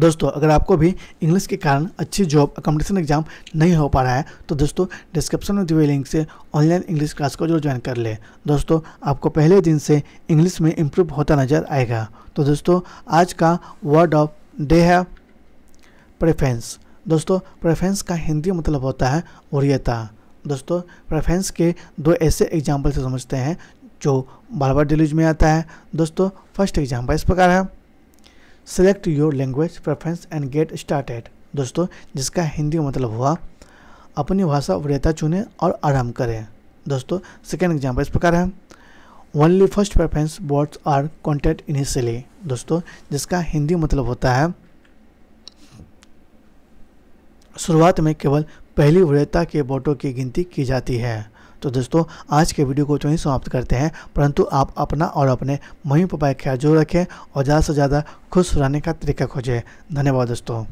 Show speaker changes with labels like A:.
A: दोस्तों अगर आपको भी इंग्लिश के कारण अच्छी जॉब कॉम्पिटिशन एग्जाम नहीं हो पा रहा है तो दोस्तों डिस्क्रिप्शन में दिए हुए लिंक से ऑनलाइन इंग्लिश क्लास को जरूर ज्वाइन कर ले दोस्तों आपको पहले दिन से इंग्लिश में इम्प्रूव होता नज़र आएगा तो दोस्तों आज का वर्ड ऑफ डे है प्रेफरेंस दोस्तों प्रेफरेंस का हिंदी मतलब होता है वरीयता दोस्तों प्रेफरेंस के दो ऐसे एग्जाम्पल से समझते हैं जो बार बार डिलीज में आता है दोस्तों फर्स्ट एग्जाम्पल इस प्रकार है select your language preference and get started दोस्तों जिसका हिंदी मतलब हुआ अपनी भाषा वरीयता चुने और आराम करें दोस्तों सेकेंड एग्जाम्पल इस प्रकार है only first preference words are contact initially दोस्तों जिसका हिंदी मतलब होता है शुरुआत में केवल पहली वरीयता के वोटों की गिनती की जाती है तो दोस्तों आज के वीडियो को तो ही समाप्त करते हैं परंतु आप अपना और अपने मम्मी पापा का ख्याल जरूर रखें और ज़्यादा से ज़्यादा खुश रहने का तरीका खोजें धन्यवाद दोस्तों